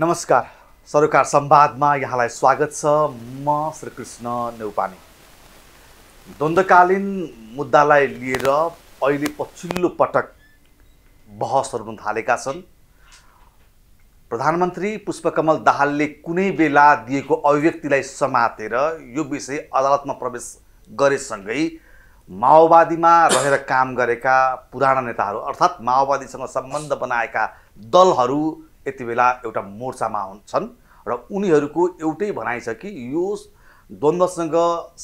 नमस्कार सरोकार संवादमा यहाँलाई स्वागत छ म श्रीकृष्ण नेउपाने द्वन्द्वकालीन मुद्दालाई लिएर अहिले पछिल्लो पटक बहसहरू हुन थालेका छन् प्रधानमन्त्री पुष्पकमल दाहालले कुनै बेला दिएको अभिव्यक्तिलाई समातेर यो विषय अदालतमा प्रवेश गरेसँगै माओवादीमा रहेर काम गरेका पुराना नेताहरू अर्थात् माओवादीसँग सम्बन्ध बनाएका दलहरू यति बेला एउटा मोर्चामा हुन्छन् र उनीहरूको एउटै भनाइ छ कि यो द्वन्द्वसँग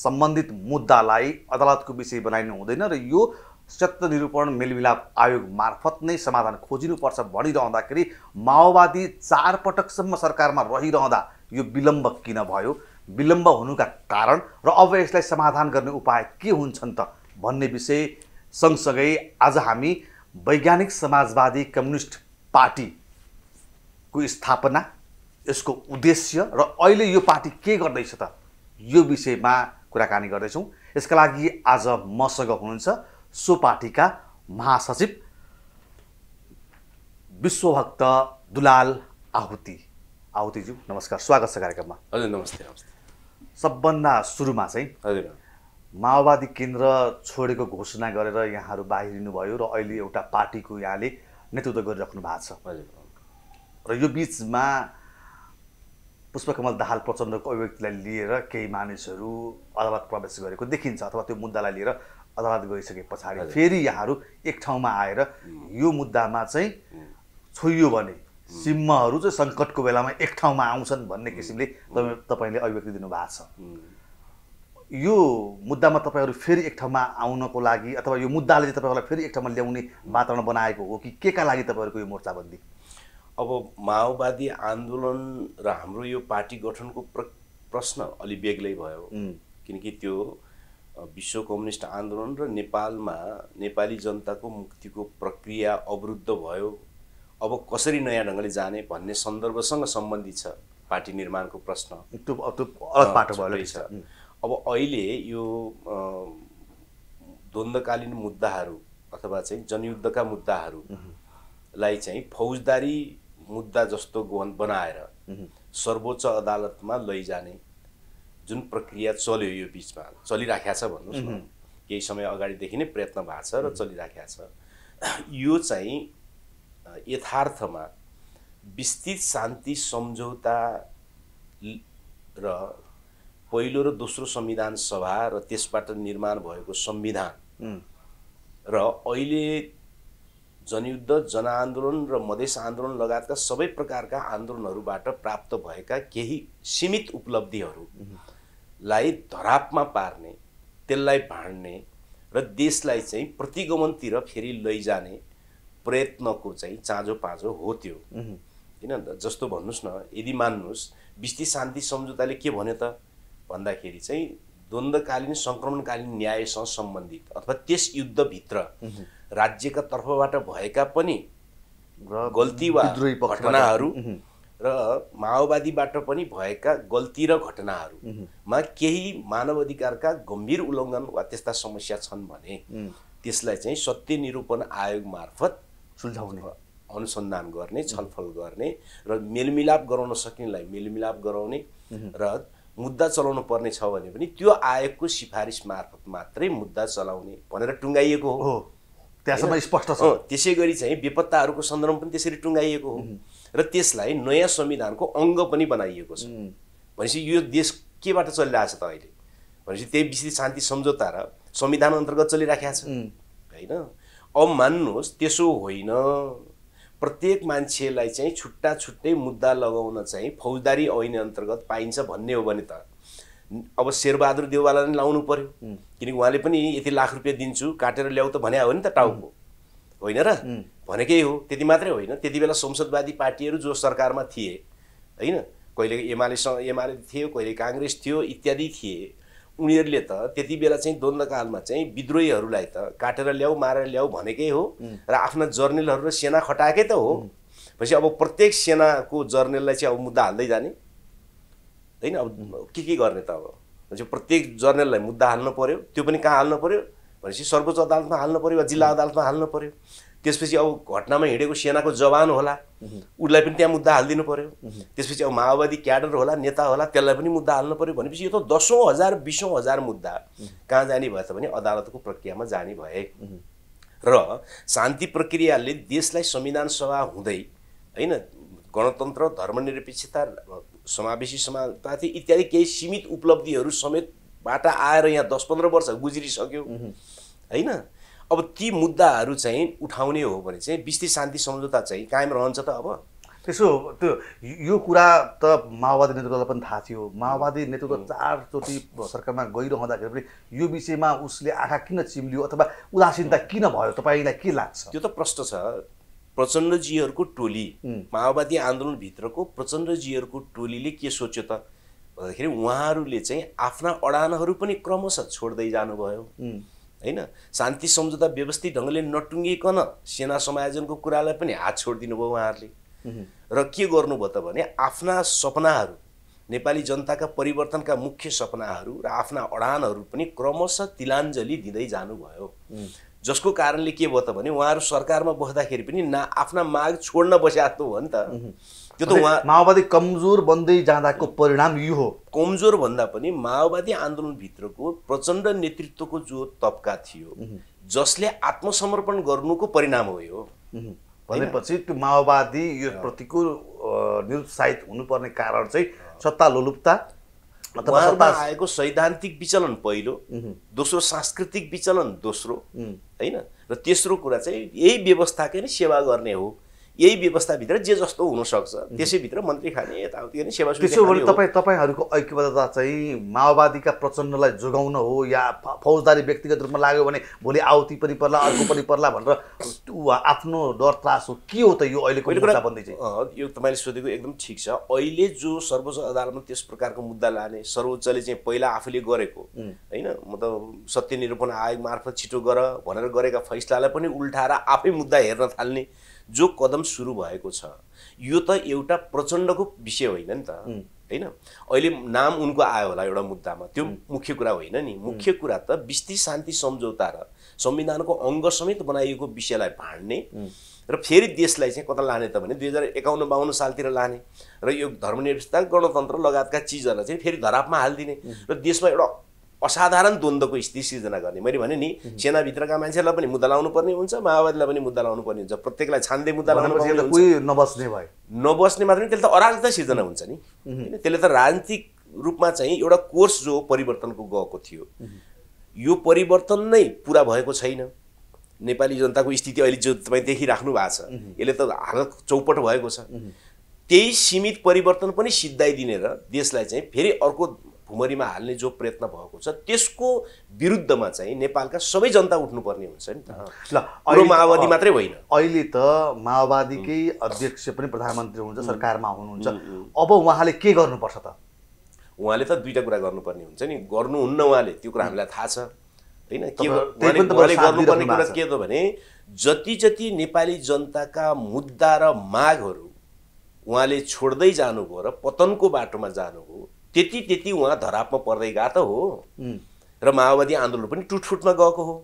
सम्बन्धित मुद्दालाई अदालतको विषय बनाइनु हुँदैन र यो सत्य निरूपण मेलमिलाप आयोग मार्फत नै समाधान खोजिनुपर्छ भनिरहँदाखेरि माओवादी चारपटकसम्म सरकारमा रहिरहँदा यो विलम्ब किन भयो विलम्ब हुनुका कारण र अब यसलाई समाधान गर्ने उपाय के हुन्छन् त भन्ने विषय सँगसँगै आज हामी वैज्ञानिक समाजवादी कम्युनिस्ट पार्टी को स्थापना यसको उद्देश्य र अहिले यो पार्टी के गर्दैछ त यो विषयमा कुराकानी गर्दैछौँ यसका लागि आज मसँग हुनुहुन्छ सो पार्टीका महासचिव विश्वभक्त दुलाल आहुति आहुतिज्यू नमस्कार स्वागत छ कार्यक्रममा हजुर नमस्ते नमस्ते सबभन्दा सुरुमा चाहिँ हजुर माओवादी केन्द्र छोडेको घोषणा गरेर यहाँहरू बाहिरिनुभयो र अहिले एउटा पार्टीको यहाँले नेतृत्व गरिराख्नु भएको छ हजुर र यो बिचमा पुष्पकमल दाहाल प्रचण्डको अभिव्यक्तिलाई लिएर केही मानिसहरू अदालत प्रवेश गरेको देखिन्छ अथवा त्यो मुद्दालाई लिएर अदालत गइसके पछाडि फेरि यहाँहरू एक ठाउँमा आएर यो मुद्दामा चाहिँ छोइयो भने सिम्महरू चाहिँ सङ्कटको बेलामा एक ठाउँमा आउँछन् भन्ने किसिमले तपाईँ तपाईँले अभिव्यक्ति दिनुभएको छ यो मुद्दामा तपाईँहरू फेरि एक ठाउँमा आउनको लागि अथवा यो मुद्दाले चाहिँ तपाईँहरूलाई फेरि एक ठाउँमा ल्याउने वातावरण बनाएको हो कि के का लागि तपाईँहरूको यो मोर्चाबन्दी अब माओवादी आन्दोलन र हाम्रो यो पार्टी गठनको प्र प्रश्न अलि बेग्लै भयो किनकि त्यो विश्व कम्युनिस्ट आन्दोलन र नेपालमा नेपाली जनताको मुक्तिको प्रक्रिया अवरुद्ध भयो अब कसरी नयाँ ढङ्गले जाने भन्ने सन्दर्भसँग सम्बन्धित छ पार्टी निर्माणको प्रश्न छ अब अहिले यो द्वन्द्वकालीन मुद्दाहरू अथवा चाहिँ जनयुद्धका मुद्दाहरूलाई चाहिँ फौजदारी मुद्दा जस्तो बनाएर सर्वोच्च अदालतमा लैजाने जुन प्रक्रिया चल्यो यो बिचमा चलिराखेको छ भन्नुहोस् न केही समय अगाडिदेखि नै प्रयत्न भएको छ र चलिराखेको छ यो चाहिँ यथार्थमा विस्तृत शान्ति सम्झौता र पहिलो र दोस्रो संविधान सभा र त्यसबाट निर्माण भएको संविधान र अहिले जनयुद्ध जनआन्दोलन र मधेस आन्दोलन लगायतका सबै प्रकारका आन्दोलनहरूबाट प्राप्त भएका केही सीमित उपलब्धिहरूलाई धरापमा पार्ने त्यसलाई भाँड्ने र देशलाई चाहिँ प्रतिगमनतिर फेरि लैजाने प्रयत्नको चाहिँ चाँजो पाँजो हो त्यो किन जस्तो भन्नुहोस् न यदि मान्नुहोस् बिस्ती शान्ति सम्झौताले के भन्यो त भन्दाखेरि चाहिँ द्वन्द्वकालीन सङ्क्रमणकालीन न्यायसँग सम्बन्धित अथवा त्यस युद्धभित्र राज्यका तर्फबाट भएका पनि गल्ती वा घटनाहरू र माओवादीबाट पनि भएका गल्ती र घटनाहरूमा केही मानव अधिकारका गम्भीर उल्लङ्घन वा त्यस्ता समस्या छन् भने त्यसलाई चाहिँ सत्य निरूपण आयोग मार्फत सुल्झाउने अनुसन्धान गर्ने छलफल गर्ने र मेलमिलाप गराउन सकिनेलाई मेलमिलाप गराउने र मुद्दा चलाउनु पर्ने छ भने पनि त्यो आयोगको सिफारिस मार्फत मात्रै मुद्दा चलाउने भनेर टुङ्गाइएको हो त्यहाँसम्म स्पष्ट छ त्यसै गरी चाहिँ बेपत्ताहरूको सन्दर्भ पनि त्यसरी टुङ्गाइएको हो र त्यसलाई नयाँ संविधानको अङ्ग पनि बनाइएको छ भनेपछि यो देश केबाट चलिरहेछ त अहिले भनेपछि त्यही विशेष शान्ति सम्झौता र संविधान अन्तर्गत चलिराखेको छ होइन अब मान्नुहोस् त्यसो होइन प्रत्येक मान्छेलाई चाहिँ छुट्टा छुट्टै मुद्दा लगाउन चाहिँ फौजदारी ऐन अन्तर्गत पाइन्छ भन्ने हो भने त अब शेरबहादुर देउवालाई नै लाउनु पर्यो किनकि उहाँले पनि यति लाख रुपियाँ दिन्छु काटेर ल्याऊ त भने हो नि त टाउको होइन र भनेकै हो त्यति मात्रै होइन त्यति बेला संसदवादी पार्टीहरू जो सरकारमा थिए होइन कहिले एमालेसँग एमाले थियो कहिले काङ्ग्रेस थियो इत्यादि थिए उनीहरूले त त्यति बेला चाहिँ द्वन्द्वकालमा चाहिँ विद्रोहीहरूलाई त काटेर ल्याऊ मारेर ल्याऊ भनेकै हो र आफ्ना जर्नेलहरू र सेना खटाएकै त हो भनेपछि अब प्रत्येक सेनाको जर्नेललाई चाहिँ अब मुद्दा हाल्दै जाने होइन अब के के गर्ने त अब भनेपछि प्रत्येक जर्नललाई मुद्दा हाल्नु पऱ्यो त्यो पनि कहाँ हाल्नु पऱ्यो भनेपछि सर्वोच्च अदालतमा हाल्नु पऱ्यो वा जिल्ला अदालतमा हाल्नु पऱ्यो त्यसपछि अब घटनामा हिँडेको सेनाको जवान होला उसलाई पनि त्यहाँ मुद्दा हालिदिनु पऱ्यो त्यसपछि अब माओवादी क्याडर होला नेता होला त्यसलाई पनि मुद्दा हाल्नु पऱ्यो भनेपछि यो त दसौँ हजार बिसौँ हजार मुद्दा कहाँ जाने भए भने अदालतको प्रक्रियामा जाने भए र शान्ति प्रक्रियाले देशलाई संविधान सभा हुँदै होइन गणतन्त्र धर्मनिरपेक्षता समावेशी समानुपाति इत्यादि केही सीमित उपलब्धिहरू समेतबाट आएर यहाँ दस पन्ध्र वर्ष गुज्रिसक्यो होइन अब ती मुद्दाहरू चाहिँ उठाउने हो भने चाहिँ विस्तृत शान्ति सम्झौता चाहिँ कायम रहन्छ त अब त्यसो त्यो यो कुरा त माओवादी नेतृत्वलाई पनि थाहा थियो माओवादी नेतृत्व चारचोटि सरकारमा गइरहँदाखेरि पनि यो विषयमा उसले आँखा किन चिम्लियो अथवा उदासीनता किन भयो तपाईँलाई के लाग्छ त्यो त प्रश्न छ प्रचण्डजीहरूको टोली माओवादी आन्दोलनभित्रको प्रचण्डजीहरूको टोलीले के सोच्यो त भन्दाखेरि उहाँहरूले चाहिँ आफ्ना अडानहरू पनि क्रमशः छोड्दै जानुभयो होइन शान्ति सम्झौता व्यवस्थित ढङ्गले नटुङ्गिकन सेना समायोजनको कुरालाई पनि हात छोडिदिनु भयो उहाँहरूले र के गर्नुभयो त भने आफ्ना सपनाहरू नेपाली जनताका परिवर्तनका मुख्य सपनाहरू र आफ्ना अडानहरू पनि क्रमशः तिलाञ्जली दिँदै जानुभयो जसको कारणले के भयो त भने उहाँहरू सरकारमा बस्दाखेरि पनि ना आफ्ना माग छोड्न बसे जस्तो हो नि त त्यो त उहाँ माओवादी कमजोर बन्दै जाँदाको परिणाम यो हो कमजोर भन्दा पनि माओवादी आन्दोलनभित्रको प्रचण्ड नेतृत्वको जो तब्का थियो जसले आत्मसमर्पण गर्नुको परिणाम हो यो भनेपछि त्यो माओवादी यो प्रतिको निरुत्साहित हुनुपर्ने कारण चाहिँ सत्ता लोलुपता आएको सैद्धान्तिक विचलन पहिलो दोस्रो सांस्कृतिक विचलन दोस्रो होइन र तेस्रो कुरा चाहिँ यही व्यवस्थाकै नै सेवा गर्ने हो यही व्यवस्थाभित्र जे जस्तो हुनसक्छ त्यसैभित्र मन्त्री खाने यताउति गर्ने सेवा त्यसो भने तपाईँ तपाईँहरूको ऐक्यबद्धता चाहिँ माओवादीका प्रचण्डलाई जोगाउन हो या फौजदारी व्यक्तिगत रूपमा लाग्यो भने भोलि आउति पनि पर्ला अर्को पनि पर्ला भनेर आफ्नो डर त्रास हो के हो त यो अहिलेको बन्दै चाहिँ यो तपाईँले सोधेको एकदम ठिक छ अहिले जो सर्वोच्च अदालतमा त्यस प्रकारको मुद्दा लाने सर्वोच्चले चाहिँ पहिला आफूले गरेको होइन मतलब निरूपण आयोग मार्फत छिटो गर भनेर गरेका फैसलालाई पनि उल्टाएर आफै मुद्दा हेर्न थाल्ने जो कदम सुरु भएको छ यो त एउटा प्रचण्डको विषय होइन नि त होइन अहिले नाम उनको आयो होला एउटा मुद्दामा त्यो मुख्य कुरा होइन नि मुख्य कुरा त विस्तृत शान्ति सम्झौता र संविधानको अङ्ग समेत बनाइएको विषयलाई भाँड्ने र फेरि देशलाई चाहिँ कता लाने त भने दुई हजार एकाउन्न बाहन्न सालतिर लाने र यो धर्मनिरपेक्षता गणतन्त्र लगायतका चिजहरूलाई चाहिँ फेरि धरापमा हालिदिने र देशमा एउटा असाधारण द्वन्द्वको स्थिति सिर्जना गर्ने मैले भने नि सेनाभित्रका मान्छेहरूलाई पनि मुद्दा लाउनु पर्ने हुन्छ माओवादीलाई पनि मुद्दा लाउनु पर्ने हुन्छ प्रत्येकलाई छान्दै मुद्दा लाउनु पर्ने कोही नबस्ने भयो नबस्ने मात्र त्यसले त अराजकता सिर्जना हुन्छ नि होइन त्यसले त राजनीतिक रूपमा चाहिँ एउटा कोर्स जो परिवर्तनको गएको थियो यो परिवर्तन नै पुरा भएको छैन नेपाली जनताको स्थिति अहिले जो तपाईँ देखिराख्नु भएको छ यसले त हालत चौपट भएको छ त्यही सीमित परिवर्तन पनि सिद्धाइदिने र देशलाई चाहिँ फेरि अर्को घुमरीमा हाल्ने जो प्रयत्न भएको छ त्यसको विरुद्धमा चाहिँ नेपालका सबै जनता उठ्नुपर्ने हुन्छ नि त ल अरू माओवादी मात्रै होइन अहिले त माओवादीकै अध्यक्ष पनि प्रधानमन्त्री हुनुहुन्छ सरकारमा हुनुहुन्छ अब उहाँले के गर्नुपर्छ त उहाँले त दुईवटा कुरा गर्नुपर्ने हुन्छ नि गर्नुहुन्न उहाँले त्यो कुरा हामीलाई थाहा छ होइन के गर्नुपर्ने कुरा के त भने जति जति नेपाली जनताका मुद्दा र मागहरू उहाँले छोड्दै जानुभयो र पतनको बाटोमा जानुभयो त्यति त्यति उहाँ धरापमा पर्दै गएको त हो र माओवादी आन्दोलन पनि टुटफुटमा गएको हो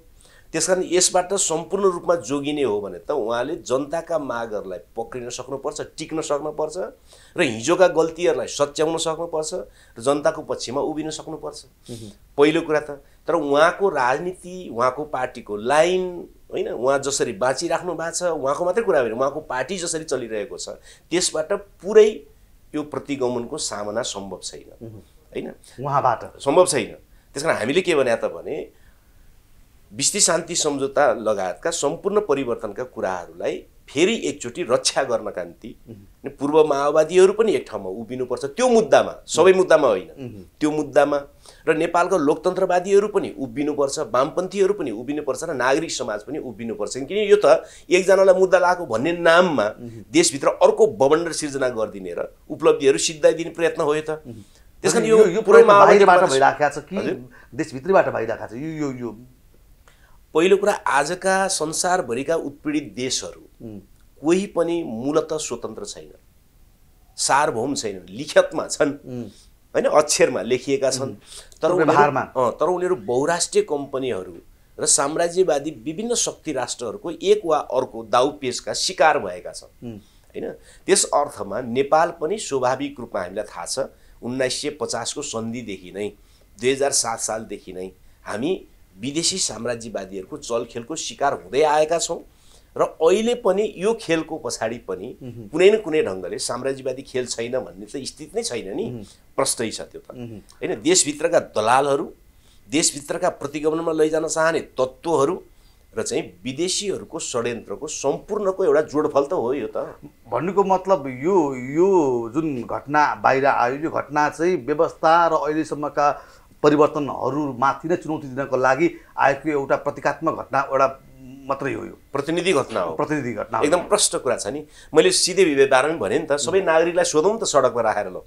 त्यस कारण यसबाट सम्पूर्ण रूपमा जोगिने हो भने त उहाँले जनताका मागहरूलाई पक्रिन सक्नुपर्छ टिक्न सक्नुपर्छ र हिजोका गल्तीहरूलाई सच्याउन सक्नुपर्छ र जनताको पक्षमा उभिन सक्नुपर्छ पहिलो कुरा त तर उहाँको राजनीति उहाँको पार्टीको लाइन होइन उहाँ जसरी बाँचिराख्नु भएको छ उहाँको मात्रै कुरा होइन उहाँको पार्टी जसरी चलिरहेको छ त्यसबाट पुरै यो प्रतिगमनको सामना सम्भव छैन होइन उहाँबाट सम्भव छैन त्यस कारण हामीले के भने त भने विस्ती शान्ति सम्झौता लगायतका सम्पूर्ण परिवर्तनका कुराहरूलाई फेरि एकचोटि रक्षा गर्नका निम्ति पूर्व माओवादीहरू पनि एक ठाउँमा उभिनुपर्छ त्यो मुद्दामा सबै मुद्दामा होइन त्यो मुद्दामा र नेपालको लोकतन्त्रवादीहरू पनि उभिनुपर्छ वामपन्थीहरू पनि उभिनुपर्छ र नागरिक समाज पनि उभिनुपर्छ किनकि यो त एकजनालाई मुद्दा लगाएको भन्ने नाममा देशभित्र अर्को बवण्डर सिर्जना गरिदिने र उपलब्धिहरू सिद्धाइदिने प्रयत्न हो त त्यस कारण यो भइरहेको छ कि देशभित्रैबाट भइरहेको छ यो यो पहिलो कुरा आजका संसारभरिका उत्पीडित देशहरू कोही पनि मूलत स्वतन्त्र छैन सार्वभौम छैन लिखतमा छन् होइन अक्षरमा लेखिएका छन् तर उनीहरूमा तर उनीहरू बहुराष्ट्रिय कम्पनीहरू र साम्राज्यवादी विभिन्न शक्ति राष्ट्रहरूको एक वा अर्को दाउ पेसका शिकार भएका छन् होइन त्यस अर्थमा नेपाल पनि स्वाभाविक रूपमा हामीलाई थाहा छ उन्नाइस सय पचासको सन्धिदेखि नै दुई हजार सात सालदेखि नै हामी विदेशी साम्राज्यवादीहरूको चलखेलको शिकार हुँदै आएका छौँ र अहिले पनि यो खेलको पछाडि पनि कुनै न कुनै ढङ्गले साम्राज्यवादी खेल छैन भन्ने त स्थिति नै छैन नि प्रष्टै छ त्यो त होइन देशभित्रका दलालहरू देशभित्रका प्रतिगमनमा लैजान चाहने तत्त्वहरू र चाहिँ विदेशीहरूको षड्यन्त्रको सम्पूर्णको एउटा जोडफल त हो यो त भन्नुको मतलब यो यो जुन घटना बाहिर आयो यो घटना चाहिँ व्यवस्था र अहिलेसम्मका परिवर्तनहरूमाथि नै चुनौती दिनको लागि आएको एउटा प्रतीकात्मक घटना एउटा मात्रै हो यो प्रतिनिधि घटना हो प्रतिनिधि घटना एकदम प्रष्ट कुरा छ नि मैले सिधै विवेकबारेमा भने नि त सबै नागरिकलाई सोधौँ त सडकमा राखेर ल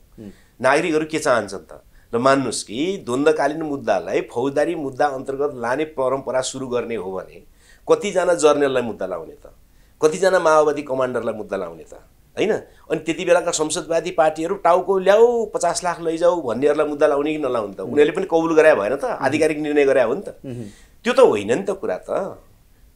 नागरिकहरू के चाहन्छन् त र मान्नुहोस् कि द्वन्द्वकालीन मुद्दालाई फौजदारी मुद्दा अन्तर्गत लाने परम्परा सुरु गर्ने हो भने कतिजना जर्नललाई मुद्दा लाउने त कतिजना माओवादी कमान्डरलाई मुद्दा लाउने त होइन अनि त्यति बेलाका संसदवादी पार्टीहरू टाउको ल्याऊ पचास लाख लैजाऊ भन्नेहरूलाई मुद्दा लाउने कि नलाउने त उनीहरूले पनि कबुल गरायो भएन त आधिकारिक निर्णय गरायो हो नि त त्यो त होइन नि त कुरा त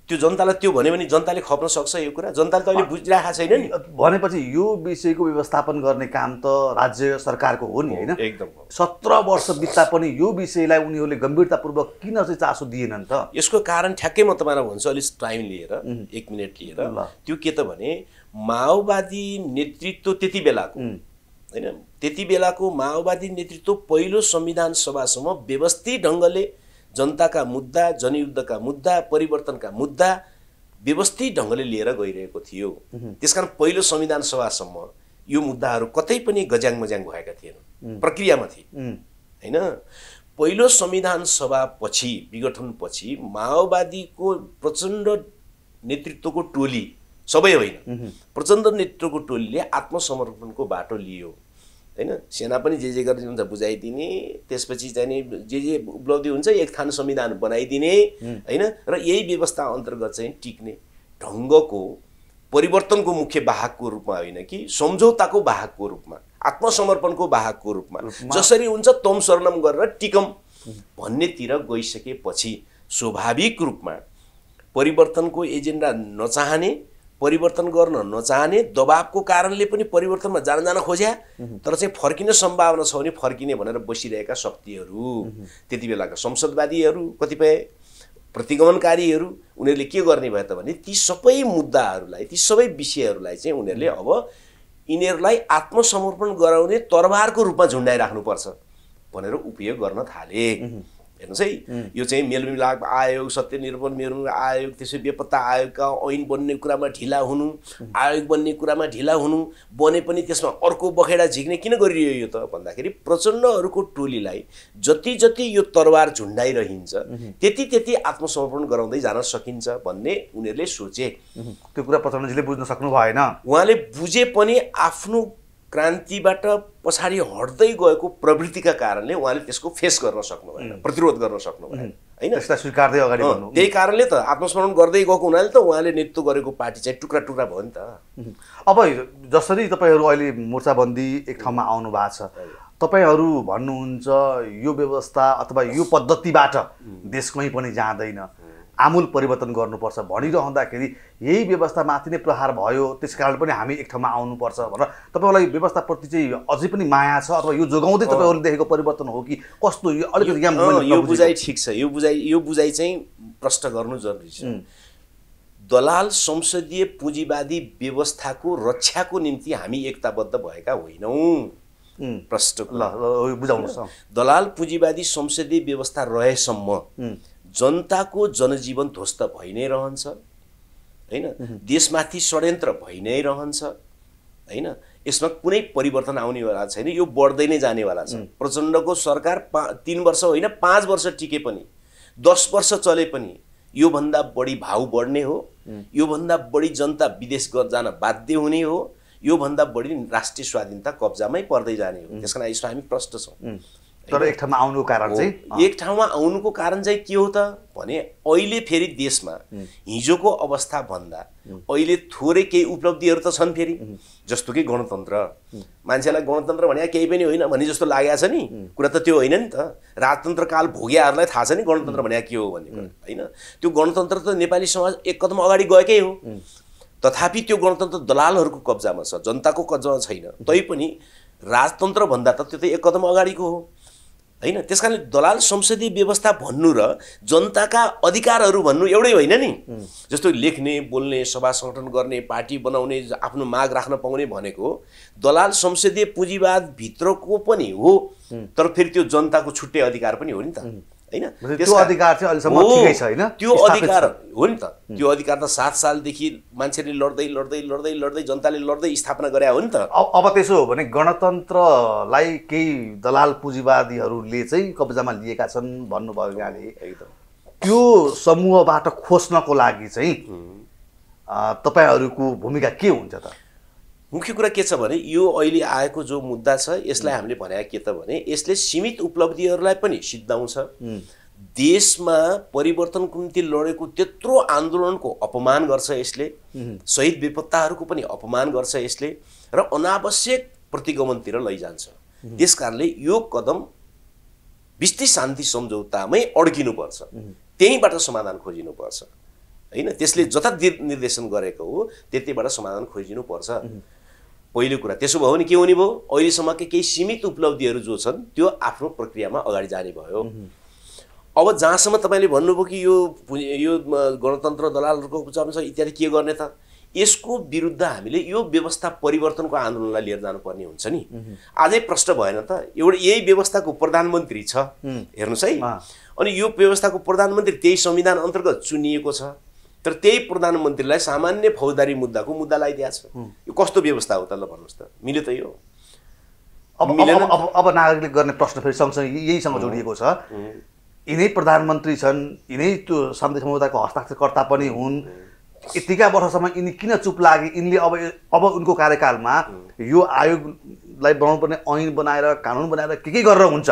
त्यो जनतालाई त्यो भन्यो भने जनताले खप्न सक्छ यो कुरा जनताले त अहिले बुझिरहेको छैन नि भनेपछि यो विषयको व्यवस्थापन गर्ने काम त राज्य सरकारको हो नि होइन एकदम सत्र वर्ष बित्दा पनि यो विषयलाई उनीहरूले गम्भीरतापूर्वक किन चाहिँ चासो दिएनन् त यसको कारण ठ्याक्कै म तपाईँलाई भन्छु अलिक टाइम लिएर एक मिनट लिएर त्यो के त भने माओवादी नेतृत्व त्यति बेलाको होइन त्यति बेलाको माओवादी नेतृत्व पहिलो संविधान सभासम्म व्यवस्थित ढङ्गले जनताका मुद्दा जनयुद्धका मुद्दा परिवर्तनका मुद्दा व्यवस्थित ढङ्गले लिएर गइरहेको थियो त्यसकारण पहिलो संविधान सभासम्म यो मुद्दाहरू कतै पनि गज्याङ मज्याङ भएका थिएन प्रक्रियामा थिए होइन पहिलो संविधान सभापछि विघटनपछि माओवादीको प्रचण्ड नेतृत्वको टोली सबै होइन प्रचण्ड नेतृत्वको टोलीले आत्मसमर्पणको बाटो लियो होइन सेना पनि जे जे गरिदिनु हुन्छ बुझाइदिने त्यसपछि चाहिँ नि जे जे उपलब्धि हुन्छ एक थान संविधान बनाइदिने होइन र यही व्यवस्था अन्तर्गत चाहिँ टिक्ने ढङ्गको परिवर्तनको मुख्य बाहकको रूपमा होइन कि सम्झौताको बाहकको रूपमा आत्मसमर्पणको बाहकको रूपमा जसरी हुन्छ तम स्वर्णम गरेर टिकम भन्नेतिर गइसकेपछि स्वाभाविक रूपमा परिवर्तनको एजेन्डा नचाहने परिवर्तन गर्न नचाहने दबावको कारणले पनि परिवर्तनमा जान जान खोज्या तर चाहिँ फर्किने सम्भावना छ भने फर्किने भनेर बसिरहेका शक्तिहरू त्यति बेलाका संसदवादीहरू कतिपय प्रतिगमनकारीहरू उनीहरूले के गर्ने भयो त भने ती सबै मुद्दाहरूलाई ती सबै विषयहरूलाई चाहिँ उनीहरूले अब यिनीहरूलाई आत्मसमर्पण गराउने तरबारको रूपमा झुन्डाइराख्नुपर्छ भनेर उपयोग गर्न थाले हेर्नुहोस् है यो चाहिँ मेलमिलाप आयोग सत्यनिर्भर मेरो आयोग त्यसै बेपत्ता आयोगका ऐन बन्ने कुरामा ढिला हुनु आयोग बन्ने कुरामा ढिला हुनु बने पनि त्यसमा अर्को बखेडा झिक्ने किन गरियो यो त भन्दाखेरि प्रचण्डहरूको टोलीलाई जति जति यो तरवार झुन्डाइरहन्छ त्यति त्यति आत्मसमर्पण गराउँदै जान सकिन्छ भन्ने उनीहरूले सोचे त्यो कुरा प्रचण्डजीले बुझ्न सक्नु भएन उहाँले बुझे पनि आफ्नो क्रान्तिबाट पछाडि हट्दै गएको प्रवृत्तिका कारणले उहाँले त्यसको फेस गर्न सक्नु भएन प्रतिरोध गर्न सक्नु भएन होइन स्वीकार्दै अगाडि त्यही कारणले त आत्मस्मरण गर्दै गएको हुनाले त उहाँले नेतृत्व गरेको पार्टी चाहिँ टुक्रा टुक्रा भयो नि त अब जसरी तपाईँहरू अहिले मोर्चाबन्दी एक ठाउँमा आउनु भएको छ तपाईँहरू भन्नुहुन्छ यो व्यवस्था अथवा यो पद्धतिबाट देश कहीँ पनि जाँदैन आमूल परिवर्तन गर्नुपर्छ भनिरहँदाखेरि यही व्यवस्थामाथि माथि नै प्रहार भयो त्यस कारण पनि हामी एक ठाउँमा आउनुपर्छ भनेर तपाईँहरूलाई व्यवस्थाप्रति चाहिँ अझै पनि माया छ अथवा यो जोगाउँदै तपाईँहरूले देखेको परिवर्तन हो कि कस्तो यो अलिकति यहाँ यो बुझाइ ठिक छ यो बुझाइ यो बुझाइ चाहिँ प्रष्ट गर्नु जरुरी छ दलाल संसदीय पुँजीवादी व्यवस्थाको रक्षाको निम्ति हामी एकताबद्ध भएका होइनौँ प्रष्ट ल बुझाउनुहोस् दलाल पुँजीवादी संसदीय व्यवस्था रहेसम्म जनताको जनजीवन ध्वस्त भइ नै रहन्छ होइन देशमाथि षड्यन्त्र भइ नै रहन्छ होइन यसमा कुनै परिवर्तन आउनेवाला छैन यो बढ्दै नै जानेवाला छ प्रचण्डको सरकार पा तिन वर्ष होइन पाँच वर्ष टिके पनि दस वर्ष चले पनि योभन्दा बढी भाउ बढ्ने हो योभन्दा बढी जनता विदेश जान बाध्य हुने हो योभन्दा बढी राष्ट्रिय स्वाधीनता कब्जामै पर्दै जाने हो त्यस कारण यसमा हामी प्रष्ट छौँ तर एक ठाउँमा आउनुको कारण चाहिँ एक ठाउँमा आउनुको कारण चाहिँ के हो त भने अहिले फेरि देशमा हिजोको अवस्था भन्दा अहिले थोरै केही उपलब्धिहरू त छन् फेरि जस्तो कि गणतन्त्र मान्छेलाई गणतन्त्र भने केही पनि होइन भने जस्तो लागेको छ नि कुरा त त्यो होइन नि त राजतन्त्र काल भोग्याहरूलाई थाहा छ नि गणतन्त्र भने के हो भन्ने कुरा होइन त्यो गणतन्त्र त नेपाली समाज एक कदम अगाडि गएकै हो तथापि त्यो गणतन्त्र दलालहरूको कब्जामा छ जनताको कब्जामा छैन तैपनि भन्दा त त्यो त एक कदम अगाडिको हो होइन त्यस कारणले दलाल संसदीय व्यवस्था भन्नु र जनताका अधिकारहरू भन्नु एउटै होइन नि जस्तो लेख्ने बोल्ने सभा सङ्गठन गर्ने पार्टी बनाउने आफ्नो माग राख्न पाउने भनेको दलाल संसदीय पुँजीवादभित्रको पनि हो तर फेरि त्यो जनताको छुट्टै अधिकार पनि हो नि त होइन त्यो अधिकार चाहिँ अहिलेसम्म ठिकै छ होइन त्यो अधिकार हो नि त त्यो अधिकार त सात सालदेखि मान्छेले लड्दै लड्दै लड्दै लड्दै जनताले लड्दै स्थापना गरे हो नि त अब त्यसो हो भने गणतन्त्रलाई केही दलाल पुँजीवादीहरूले चाहिँ कब्जामा लिएका छन् भन्नुभयो यहाँले त्यो समूहबाट खोज्नको लागि चाहिँ तपाईँहरूको भूमिका के हुन्छ त मुख्य कुरा के छ भने यो अहिले आएको जो मुद्दा छ यसलाई हामीले भने के त भने यसले सीमित उपलब्धिहरूलाई पनि सिद्धाउँछ देशमा परिवर्तनको निम्ति लडेको त्यत्रो आन्दोलनको अपमान गर्छ यसले शहीद बेपत्ताहरूको पनि अपमान गर्छ यसले र अनावश्यक प्रतिगमनतिर लैजान्छ त्यस कारणले यो कदम बिस्ती शान्ति सम्झौतामै अड्किनुपर्छ त्यहीँबाट समाधान खोजिनुपर्छ होइन त्यसले जता निर्देशन गरेको हो त्यतिबाट समाधान खोजिनुपर्छ पहिलो कुरा त्यसो भयो भने के हुने भयो अहिलेसम्मकै केही सीमित उपलब्धिहरू जो छन् त्यो आफ्नो प्रक्रियामा अगाडि जाने भयो अब जहाँसम्म तपाईँले भन्नुभयो कि यो यो गणतन्त्र दलालहरूको छ इत्यादि के गर्ने त यसको विरुद्ध हामीले यो व्यवस्था परिवर्तनको आन्दोलनलाई लिएर जानुपर्ने हुन्छ नि आजै प्रश्न भएन त एउटा यही व्यवस्थाको प्रधानमन्त्री छ हेर्नुहोस् है अनि यो व्यवस्थाको प्रधानमन्त्री त्यही संविधान अन्तर्गत चुनिएको छ तर त्यही प्रधानमन्त्रीलाई सामान्य फौजदारी मुद्दाको मुद्दा लगाइदिएको छ यो कस्तो व्यवस्था हो त ल भन्नुहोस् त मिल्यो त यो अब मिलेन अब अब नागरिकले गर्ने प्रश्न फेरि सँगसँगै यहीसँग जोडिएको छ यिनै प्रधानमन्त्री छन् यिनै त्यो शान्ति समुदायको हस्ताक्षरकर्ता पनि हुन् यतिका वर्षसम्म यिनी किन चुप लागे यिनले अब अब उनको कार्यकालमा यो आयोग लाई बनाउनुपर्ने ऐन बनाएर कानुन बनाएर के के गरेर हुन्छ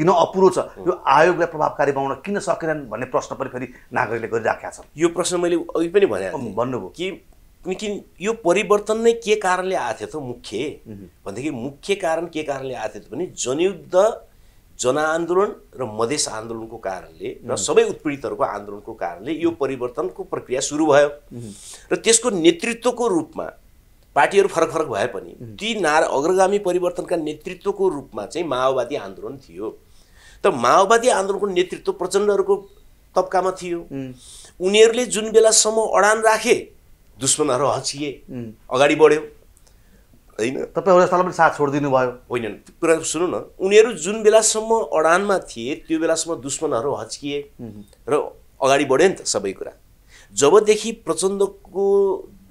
किन अपुरो छ यो आयोगलाई प्रभावकारी बनाउन किन सकेनन् भन्ने प्रश्न पनि फेरि नागरिकले गरिराखेका छन् यो प्रश्न मैले अघि पनि भने भन्नुभयो कि किनकि यो परिवर्तन नै के कारणले आएको थियो त मुख्य भनेदेखि मुख्य कारण के कारणले आएको थियो भने जनयुद्ध जनआन्दोलन र मधेस आन्दोलनको कारणले र सबै उत्पीडितहरूको आन्दोलनको कारणले यो परिवर्तनको प्रक्रिया सुरु भयो र त्यसको नेतृत्वको रूपमा पार्टीहरू फरक फरक भए पनि ती नारा अग्रगामी परिवर्तनका नेतृत्वको रूपमा चाहिँ माओवादी आन्दोलन थियो त माओवादी आन्दोलनको नेतृत्व प्रचण्डहरूको तब्कामा थियो उनीहरूले जुन बेलासम्म अडान राखे दुश्मनहरू हचिए अगाडि बढ्यो होइन तपाईँ पनि साथ छोडिदिनु भयो होइन कुरा सुन्नु न उनीहरू जुन बेलासम्म अडानमा थिए त्यो बेलासम्म दुश्मनहरू हच्किए र अगाडि बढ्यो नि त सबै कुरा जबदेखि प्रचण्डको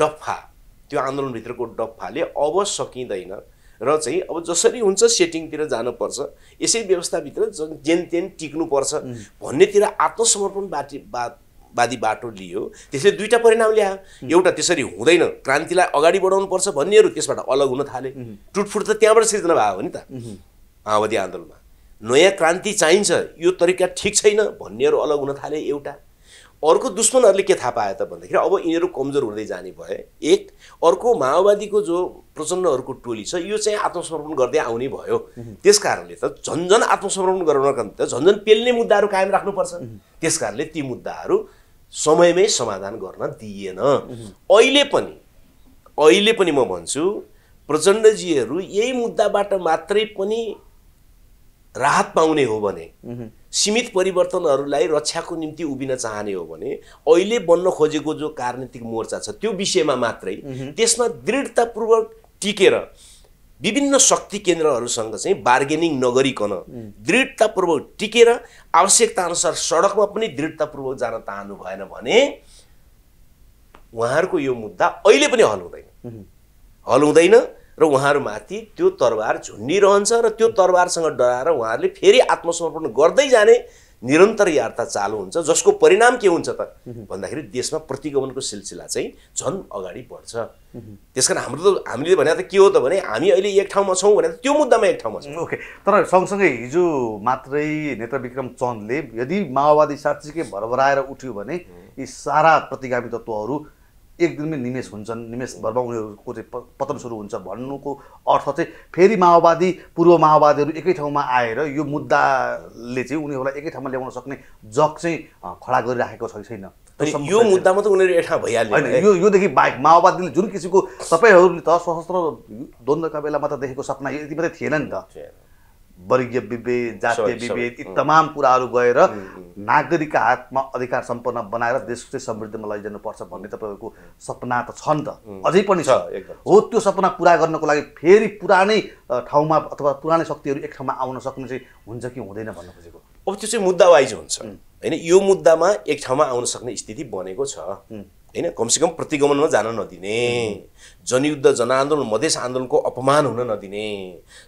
डफा त्यो आन्दोलनभित्रको डफाले अब सकिँदैन र चाहिँ अब जसरी हुन्छ सेटिङतिर जानुपर्छ यसै व्यवस्थाभित्र जेन तेन टिक्नुपर्छ भन्नेतिर आत्मसमर्पण बाटी बा बाटो लियो त्यसले दुईवटा परिणाम ल्यायो एउटा त्यसरी हुँदैन क्रान्तिलाई अगाडि बढाउनु पर्छ भन्नेहरू त्यसबाट अलग हुन थाले टुटफुट त त्यहाँबाट सिर्जना भयो हो नि त माओवादी आन्दोलनमा नयाँ क्रान्ति चाहिन्छ यो तरिका ठिक छैन भन्नेहरू अलग हुन थाले एउटा अर्को दुश्मनहरूले के थाहा पायो त भन्दाखेरि अब यिनीहरू कमजोर हुँदै जाने भए एक अर्को माओवादीको जो प्रचण्डहरूको टोली छ यो चाहिँ आत्मसमर्पण गर्दै आउने भयो त्यस कारणले त झन्झन आत्मसमर्पण गर्नका निम्ति त झन्झन पेल्ने मुद्दाहरू कायम राख्नुपर्छ त्यस कारणले ती मुद्दाहरू समयमै समाधान गर्न दिइएन अहिले पनि अहिले पनि म भन्छु प्रचण्डजीहरू यही मुद्दाबाट मात्रै पनि राहत पाउने हो भने सीमित परिवर्तनहरूलाई रक्षाको निम्ति उभिन चाहने हो भने अहिले बन्न खोजेको जो राजनीतिक मोर्चा छ त्यो विषयमा मात्रै त्यसमा दृढतापूर्वक टिकेर विभिन्न शक्ति केन्द्रहरूसँग चाहिँ बार्गेनिङ नगरिकन दृढतापूर्वक टिकेर आवश्यकताअनुसार सडकमा पनि दृढतापूर्वक जान चाहनु भएन भने उहाँहरूको यो मुद्दा अहिले पनि हल हुँदैन हल हुँदैन र उहाँहरूमाथि त्यो तरवार झुन्डिरहन्छ र त्यो तरवारसँग डराएर उहाँहरूले फेरि आत्मसमर्पण गर्दै जाने निरन्तर यात्रा चालु हुन्छ जसको परिणाम के हुन्छ त भन्दाखेरि देशमा प्रतिगमनको सिलसिला चाहिँ झन् अगाडि बढ्छ त्यस कारण हाम्रो त हामीले भने त के हो त भने हामी अहिले एक ठाउँमा छौँ भने त त्यो मुद्दामा एक ठाउँमा छौँ ओके तर सँगसँगै हिजो मात्रै नेता विक्रम चन्दले यदि माओवादी साँच्चीकै भरभराएर उठ्यो भने यी सारा प्रतिगामी तत्त्वहरू एक दिनमै निमेष हुन्छन् निमेष भरमा उनीहरूको चाहिँ पतन सुरु हुन्छ भन्नुको अर्थ चाहिँ फेरि माओवादी पूर्व माओवादीहरू एकै ठाउँमा आएर यो मुद्दाले चाहिँ उनीहरूलाई एकै ठाउँमा ल्याउन सक्ने जग चाहिँ खडा गरिराखेको छ छैन यो मुद्दामा त उनीहरू एठा भइहाल्यो होइन यो योदेखि बाहेक माओवादीले जुन किसिमको तपाईँहरूले त सशस्त्र द्वन्द्वका बेलामा त देखेको सपना यति मात्रै थिएन नि त वर्गीय विभेद जातीय विभेद यी तमाम कुराहरू गएर नागरिकका हातमा अधिकार सम्पन्न बनाएर देश चाहिँ समृद्धिमा लैजानुपर्छ भन्ने तपाईँहरूको सपना त छ नि त अझै पनि छ हो त्यो सपना पुरा गर्नको लागि फेरि पुरानै ठाउँमा अथवा पुरानै शक्तिहरू एक ठाउँमा आउन सक्नु चाहिँ हुन्छ कि हुँदैन भन्न खोजेको अब त्यो चाहिँ मुद्दा वाइज हुन्छ होइन यो मुद्दामा एक ठाउँमा आउन सक्ने स्थिति बनेको छ होइन कमसेकम प्रतिगमनमा जान नदिने जनयुद्ध जनआन्दोलन मधेस आन्दोलनको अपमान हुन नदिने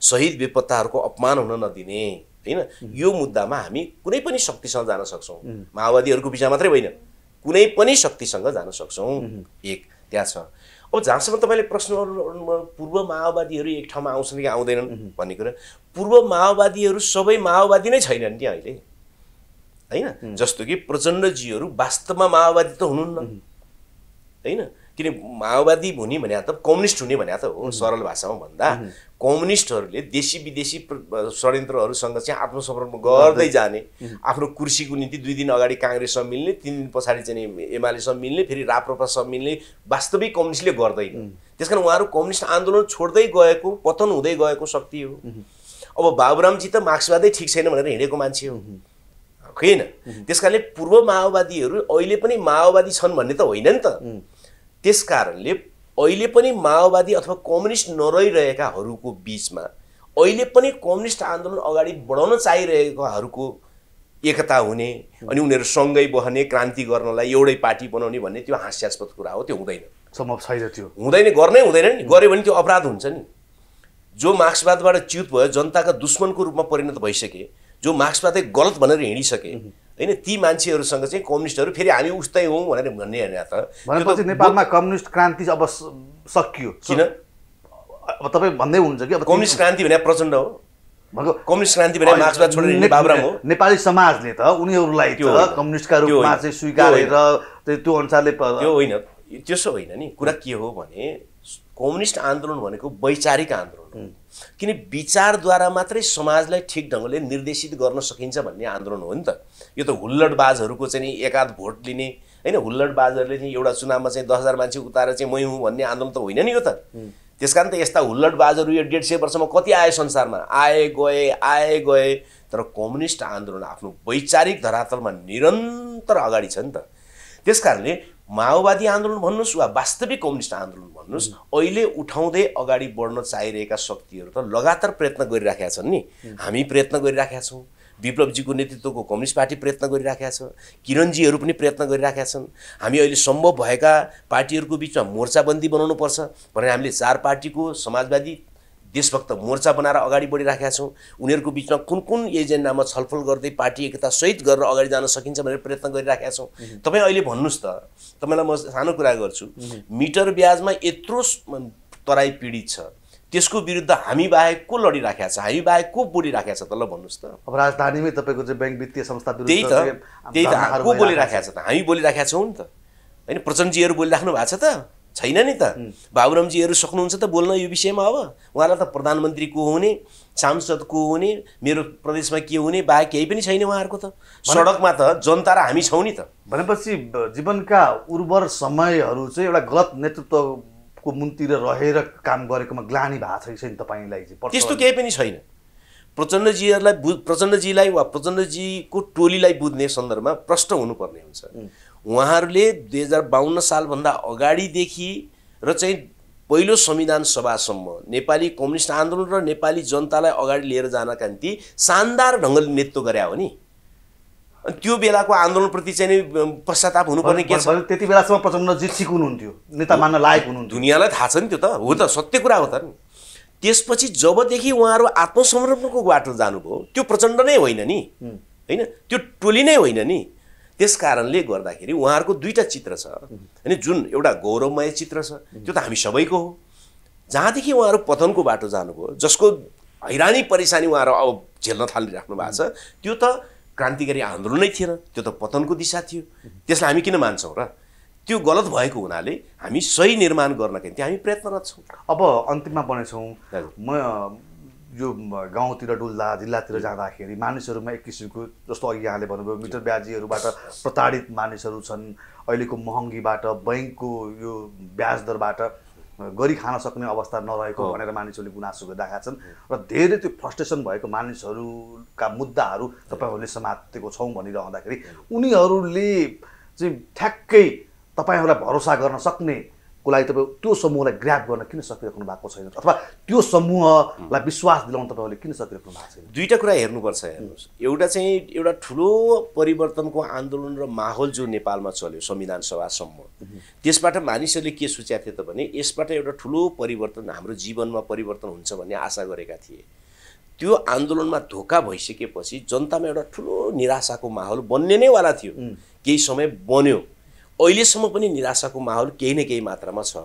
शहीद बेपत्ताहरूको अपमान हुन नदिने होइन यो मुद्दामा हामी कुनै पनि शक्तिसँग जान सक्छौँ माओवादीहरूको विषय मात्रै होइन कुनै पनि शक्तिसँग जान सक्छौँ एक त्यहाँ छ अब जहाँसम्म तपाईँले प्रश्नहरू पूर्व माओवादीहरू एक ठाउँमा आउँछन् कि आउँदैनन् भन्ने कुरा पूर्व माओवादीहरू सबै माओवादी नै छैनन् नि अहिले होइन जस्तो कि प्रचण्डजीहरू वास्तवमा माओवादी त हुनुहुन्न होइन किन माओवादी हुने भने त कम्युनिस्ट हुने भने त हो सरल भाषामा भन्दा कम्युनिस्टहरूले देशी विदेशी षड्यन्त्रहरूसँग चाहिँ आत्मसमर्पण गर्दै जाने आफ्नो कुर्सीको निम्ति दुई दिन अगाडि काङ्ग्रेस सम्मिल्ने तिन दिन पछाडि चाहिँ एमाले मिल्ने फेरि राप्रपा मिल्ने वास्तविक कम्युनिस्टले गर्दैन त्यस कारण उहाँहरू कम्युनिस्ट आन्दोलन छोड्दै गएको पतन हुँदै गएको शक्ति हो अब बाबुरामजी त मार्क्सवादै ठिक छैन भनेर हिँडेको मान्छे हो होइन त्यस कारणले पूर्व माओवादीहरू अहिले पनि माओवादी छन् भन्ने त होइन नि त त्यस कारणले अहिले पनि माओवादी अथवा कम्युनिस्ट नरहिरहेकाहरूको बिचमा अहिले पनि कम्युनिस्ट आन्दोलन अगाडि बढाउन चाहिरहेकाहरूको एकता हुने अनि उनीहरू सँगै बहने क्रान्ति गर्नलाई एउटै पार्टी बनाउने भन्ने त्यो हास्यास्पद कुरा हो त्यो हुँदैन सम्भव छैन त्यो हुँदैन गर्नै हुँदैन नि गऱ्यो भने त्यो अपराध हुन्छ नि जो मार्क्सवादबाट च्युत भयो जनताका दुश्मनको रूपमा परिणत भइसके जो मार्क्सवादै गलत भनेर हिँडिसके होइन ती मान्छेहरूसँग चाहिँ कम्युनिस्टहरू फेरि हामी उस्तै हौँ भनेर भन्ने होइन त भनेपछि नेपालमा कम्युनिस्ट क्रान्ति अब सकियो किन अब तपाईँ भन्दै हुनुहुन्छ कि अब कम्युनिस्ट क्रान्ति भने प्रचण्ड हो कम्युनिस्ट क्रान्ति भने मार्क्सवाद छोडेर बाबुराम हो नेपाली समाजले त उनीहरूलाई त्यो कम्युनिस्टका रूपमा चाहिँ स्वीकारेर त्यो अनुसारले त्यो होइन त्यसो होइन नि कुरा के हो भने कम्युनिस्ट आन्दोलन भनेको वैचारिक आन्दोलन हो किन विचारद्वारा मात्रै समाजलाई ठिक ढङ्गले निर्देशित गर्न सकिन्छ भन्ने आन्दोलन हो नि त यो त हुल्लडबाजहरूको चाहिँ नि एकाध भोट लिने होइन हुल्लडबाजहरूले चाहिँ एउटा चुनावमा चाहिँ दस हजार मान्छे उताएर चाहिँ मै हुँ भन्ने आन्दोलन त होइन नि यो त त्यस कारण त यस्ता हुल्लडबाजहरू यो डेढ सय वर्षमा कति आए संसारमा आए गए आए गए तर कम्युनिस्ट आन्दोलन आफ्नो वैचारिक धरातलमा निरन्तर अगाडि छ नि त त्यस कारणले माओवादी आन्दोलन भन्नुहोस् वा वास्तविक कम्युनिस्ट आन्दोलन भन्नुहोस् अहिले उठाउँदै अगाडि बढ्न चाहिरहेका शक्तिहरू त लगातार प्रयत्न गरिराखेका छन् नि हामी प्रयत्न गरिराखेका छौँ विप्लवजीको नेतृत्वको कम्युनिस्ट पार्टी प्रयत्न गरिराखेका छ किरणजीहरू पनि प्रयत्न गरिराखेका छन् हामी अहिले सम्भव भएका पार्टीहरूको बिचमा मोर्चाबन्दी बनाउनुपर्छ भनेर हामीले चार पार्टीको समाजवादी देशभक्त मोर्चा बनाएर अगाडि बढिराखेका छौँ उनीहरूको बिचमा कुन कुन एजेन्डामा छलफल गर्दै पार्टी एकता सहित गरेर अगाडि जान सकिन्छ भनेर प्रयत्न गरिराखेका छौँ तपाईँ अहिले भन्नुहोस् त तपाईँलाई म सानो कुरा गर्छु मिटर ब्याजमा यत्रो तराई पीडित छ त्यसको विरुद्ध हामी बाहेक को लडिराखेका छ हामी बाहेक को बोलिराखेका छ त ल भन्नुहोस् त अब राजधानीमै तपाईँको चाहिँ ब्याङ्क वित्तीय संस्था त्यही त त्यही त को बोलिराखेका छ त हामी बोलिराखेका छौँ नि त होइन प्रचण्डजीहरू बोलिराख्नु भएको छ त छैन नि त बाबुरामजीहरू सक्नुहुन्छ त बोल्न यो विषयमा अब उहाँलाई त प्रधानमन्त्री को हुने सांसद को हुने मेरो प्रदेशमा के हुने बाहेक केही पनि छैन उहाँहरूको त सडकमा त जनता र हामी छौँ नि त भनेपछि जीवनका उर्वर समयहरू चाहिँ एउटा गलत नेतृत्वको मुनतिर रहेर काम गरेकोमा ग्लानी भएको छैन तपाईँलाई चाहिँ त्यस्तो केही पनि छैन प्रचण्डजीहरूलाई बुझ प्रचण्डजीलाई वा प्रचण्डजीको टोलीलाई बुझ्ने सन्दर्भमा प्रष्ट हुनुपर्ने हुन्छ उहाँहरूले दुई हजार बाहन्न सालभन्दा अगाडिदेखि र चाहिँ पहिलो संविधान सभासम्म नेपाली कम्युनिस्ट आन्दोलन र नेपाली जनतालाई अगाडि लिएर जानका निम्ति शानदार ढङ्गले नेतृत्व गरे हो नि अनि त्यो बेलाको आन्दोलनप्रति चाहिँ नि पश्चाताप हुनुपर्ने के छ त्यति बेलासम्म प्रचण्ड जित्सीको हुनुहुन्थ्यो नेता मान्न लायक हुनुहुन्थ्यो दुनियाँलाई थाहा छ नि त्यो त हो त सत्य कुरा हो त नि त्यसपछि जबदेखि उहाँहरू आत्मसमर्पणको बाटो जानुभयो त्यो प्रचण्ड नै होइन नि होइन त्यो टोली नै होइन नि त्यस कारणले गर्दाखेरि उहाँहरूको दुईवटा चित्र छ होइन जुन एउटा गौरवमय चित्र छ त्यो त हामी सबैको हो जहाँदेखि उहाँहरू पतनको बाटो जानुभयो जसको हैरानी परेसानी उहाँहरू अब झेल्न थालिराख्नु भएको छ त्यो त क्रान्तिकारी आन्दोलनै थिएन त्यो त पतनको दिशा थियो त्यसलाई हामी किन मान्छौँ र त्यो गलत भएको हुनाले हामी सही निर्माण गर्नका निम्ति हामी प्रयत्नरत छौँ अब अन्तिममा बनेछौँ म यो गाउँतिर डुल्दा जिल्लातिर जाँदाखेरि मानिसहरूमा एक किसिमको जस्तो अघि यहाँले भन्नुभयो मिटर ब्याजीहरूबाट प्रताडित मानिसहरू छन् अहिलेको महँगीबाट बैङ्कको यो ब्याज दरबाट गरी खान सक्ने अवस्था नरहेको भनेर मानिसहरूले गुनासो गरिरहेका छन् र धेरै त्यो फ्रस्ट्रेसन भएको मानिसहरूका मुद्दाहरू तपाईँहरूले समातेको छौँ भनिरहँदाखेरि उनीहरूले चाहिँ ठ्याक्कै तपाईँहरूलाई भरोसा गर्न सक्ने को लागि तपाईँ त्यो समूहलाई ग्राप गर्न किन सकिराख्नु भएको छैन अथवा त्यो समूहलाई विश्वास दिलाउन तपाईँहरूले किन सकिराख्नु भएको छैन दुईवटा कुरा हेर्नुपर्छ हेर्नुहोस् एउटा चाहिँ एउटा ठुलो परिवर्तनको आन्दोलन र माहौल जो नेपालमा चल्यो संविधान सभासम्म त्यसबाट मानिसहरूले के सोचेका थिए त भने यसबाट एउटा ठुलो परिवर्तन हाम्रो जीवनमा परिवर्तन हुन्छ भन्ने आशा गरेका थिए त्यो आन्दोलनमा धोका भइसकेपछि जनतामा एउटा ठुलो निराशाको माहौल बन्ने नै वाला थियो केही समय बन्यो अहिलेसम्म पनि निराशाको माहौल केही न केही मात्रामा छ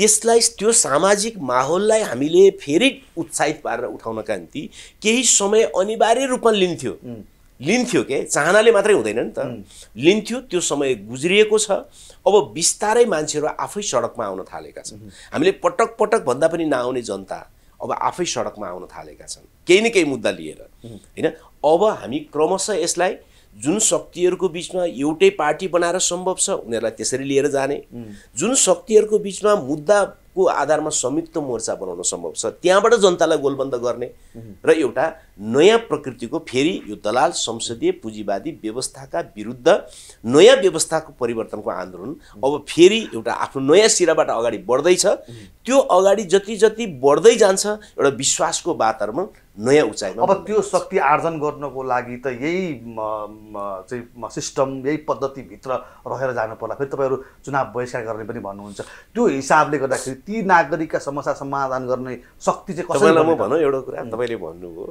त्यसलाई त्यो सामाजिक माहौललाई हामीले फेरि उत्साहित पारेर उठाउनका निम्ति केही समय अनिवार्य रूपमा लिन्थ्यो लिन्थ्यो के चाहनाले मात्रै हुँदैन नि त लिन्थ्यो त्यो समय गुज्रिएको छ अब बिस्तारै मान्छेहरू आफै सडकमा आउन थालेका छन् हामीले पटक पटक भन्दा पनि नआउने जनता अब आफै सडकमा आउन थालेका छन् केही न केही मुद्दा लिएर होइन अब हामी क्रमशः यसलाई जुन शक्तिहरूको बिचमा एउटै पार्टी बनाएर सम्भव छ उनीहरूलाई त्यसरी लिएर जाने जुन शक्तिहरूको बिचमा मुद्दाको आधारमा संयुक्त मोर्चा बनाउन सम्भव छ त्यहाँबाट जनतालाई गोलबन्द गर्ने र एउटा नयाँ प्रकृतिको फेरि यो दलाल संसदीय पुँजीवादी व्यवस्थाका विरुद्ध नयाँ व्यवस्थाको परिवर्तनको आन्दोलन अब फेरि एउटा आफ्नो नयाँ सिराबाट अगाडि बढ्दैछ त्यो अगाडि जति जति बढ्दै जान्छ एउटा विश्वासको वातावरण नयाँ उचाइमा अब त्यो शक्ति आर्जन गर्नको लागि त यही चाहिँ सिस्टम यही पद्धतिभित्र रहेर जानु पर्ला फेरि तपाईँहरू चुनाव बहिष्कार गर्ने पनि भन्नुहुन्छ त्यो हिसाबले गर्दाखेरि ती नागरिकका समस्या समाधान गर्ने शक्ति चाहिँ कसैलाई म भनौँ एउटा कुरा तपाईँले भन्नुभयो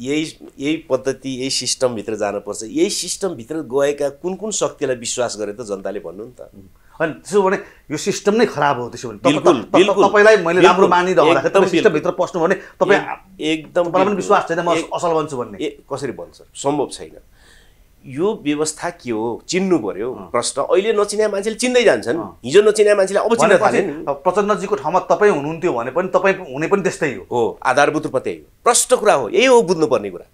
यही यही पद्धति यही सिस्टमभित्र जानुपर्छ यही सिस्टमभित्र गएका कुन कुन शक्तिलाई विश्वास गरे त जनताले भन्नु नि त होइन त्यसो भने यो सिस्टम नै खराब हो त्यसो भने तपाईँलाई मैले राम्रो मानिरहँदाखेरि सिस्टमभित्र पस्नु भने तपाईँ एकदम पनि विश्वास छैन म असल भन्छु भन्ने कसरी भन्छ सम्भव छैन यो व्यवस्था के हो चिन्नु पर्यो प्रश्न अहिले नचिने मान्छेले चिन्दै जान्छन् हिजो नचिने मान्छेले अब चिन्न थाले प्रचण्डजीको ठाउँमा तपाईँ हुनुहुन्थ्यो भने पनि तपाईँ हुने पनि त्यस्तै हो हो आधारभूत रूपमा त्यही हो प्रष्ट कुरा हो यही हो बुझ्नुपर्ने कुरा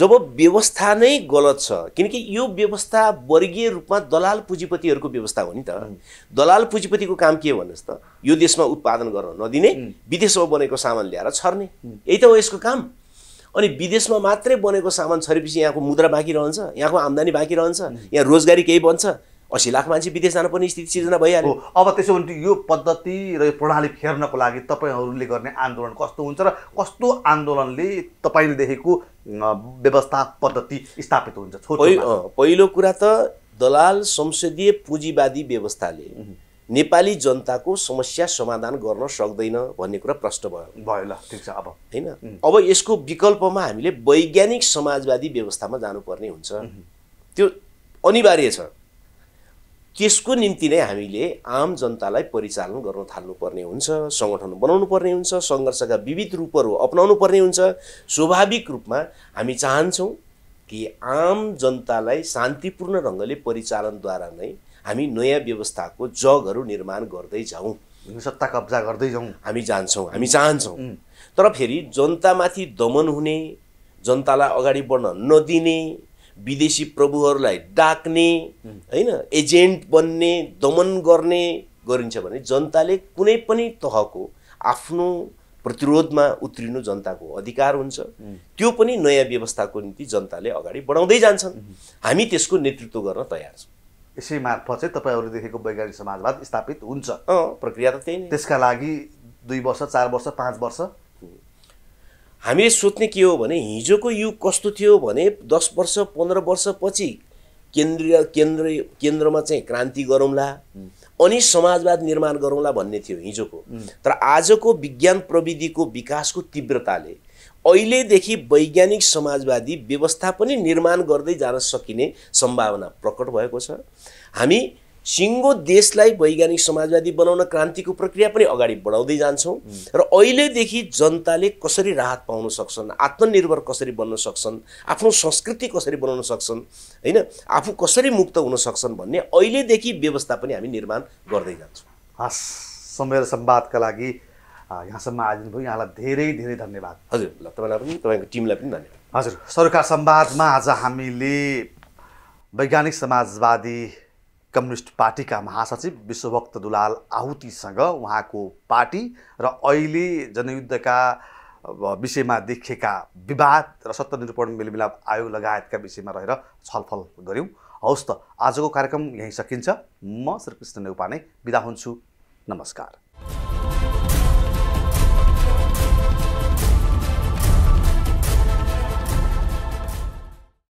जब व्यवस्था नै गलत छ किनकि यो व्यवस्था वर्गीय रूपमा दलाल पुँजीपतिहरूको व्यवस्था हो नि त दलाल पुँजीपतिको काम के हो भन्नुहोस् त यो देशमा उत्पादन गर्न नदिने विदेशमा बनेको सामान ल्याएर छर्ने यही त हो यसको काम अनि विदेशमा मात्रै बनेको सामान छरेपछि यहाँको मुद्रा बाँकी रहन्छ यहाँको आम्दानी बाँकी रहन्छ यहाँ रोजगारी केही बन्छ असी लाख मान्छे विदेश जान पनि स्थिति सिर्जना भइहाल्यो अब त्यसो भने यो पद्धति र यो प्रणाली फेर्नको लागि तपाईँहरूले गर्ने आन्दोलन कस्तो हुन्छ र कस्तो आन्दोलनले तपाईँले देखेको व्यवस्था पद्धति स्थापित हुन्छ पहिलो कुरा त दलाल संसदीय पुँजीवादी व्यवस्थाले नेपाली जनताको समस्या समाधान गर्न सक्दैन भन्ने कुरा प्रष्ट भयो भयो ल ठिक छ अब होइन अब यसको विकल्पमा हामीले वैज्ञानिक समाजवादी व्यवस्थामा जानुपर्ने हुन्छ त्यो अनिवार्य छ त्यसको निम्ति नै हामीले आम जनतालाई परिचालन गर्न थाल्नुपर्ने हुन्छ सङ्गठन बनाउनु पर्ने हुन्छ सङ्घर्षका विविध रूपहरू अप्नाउनु पर्ने हुन्छ स्वाभाविक रूपमा हामी चाहन्छौँ कि आम जनतालाई शान्तिपूर्ण ढङ्गले परिचालनद्वारा नै हामी नयाँ व्यवस्थाको जगहरू निर्माण गर्दै जाउँ सत्ता कब्जा गर्दै जाउँ हामी जान्छौँ हामी चाहन्छौँ तर फेरि जनतामाथि दमन हुने जनतालाई अगाडि बढ्न नदिने विदेशी प्रभुहरूलाई डाक्ने होइन एजेन्ट बन्ने दमन गर्ने गरिन्छ भने जनताले कुनै पनि तहको आफ्नो प्रतिरोधमा उत्रिनु जनताको अधिकार हुन्छ त्यो पनि नयाँ व्यवस्थाको निम्ति जनताले अगाडि बढाउँदै जान्छन् हामी त्यसको नेतृत्व गर्न तयार छौँ यसै मार्फत चाहिँ देखेको वैज्ञानिक समाजवाद स्थापित हुन्छ प्रक्रिया त त्यही त्यसका लागि दुई वर्ष चार वर्ष पाँच वर्ष हामीले सोच्ने के हो भने हिजोको युग कस्तो थियो भने दस वर्ष पन्ध्र वर्षपछि केन्द्रीय केन्द्र केन्द्रमा चाहिँ क्रान्ति गरौँला अनि समाजवाद निर्माण गरौँला भन्ने थियो हिजोको तर आजको विज्ञान प्रविधिको विकासको तीव्रताले अहिलेदेखि वैज्ञानिक समाजवादी व्यवस्था पनि निर्माण गर्दै जान सकिने सम्भावना प्रकट भएको छ हामी सिङ्गो देशलाई वैज्ञानिक समाजवादी बनाउन क्रान्तिको प्रक्रिया पनि अगाडि बढाउँदै जान्छौँ र अहिलेदेखि जनताले कसरी राहत पाउन सक्छन् आत्मनिर्भर कसरी बन्न सक्छन् आफ्नो संस्कृति कसरी बनाउन सक्छन् होइन आफू कसरी मुक्त हुन सक्छन् भन्ने अहिलेदेखि व्यवस्था पनि हामी निर्माण गर्दै जान्छौँ हस् समय सम्वादका लागि यहाँसम्म आइदिनु भयो यहाँलाई धेरै धेरै धन्यवाद हजुर ल तपाईँलाई पनि तपाईँको टिमलाई पनि धन्यवाद हजुर सरकार सम्वादमा आज हामीले वैज्ञानिक समाजवादी कम्युनिस्ट पार्टीका महासचिव विश्वभक्त दुलाल आहुतिसँग उहाँको पार्टी र अहिले जनयुद्धका विषयमा देखिएका विवाद र निरूपण मेलमिलाप आयोग लगायतका विषयमा रहेर छलफल गऱ्यौँ हवस् त आजको कार्यक्रम यहीँ सकिन्छ म श्रीकृष्ण नेउपा नै बिदा हुन्छु नमस्कार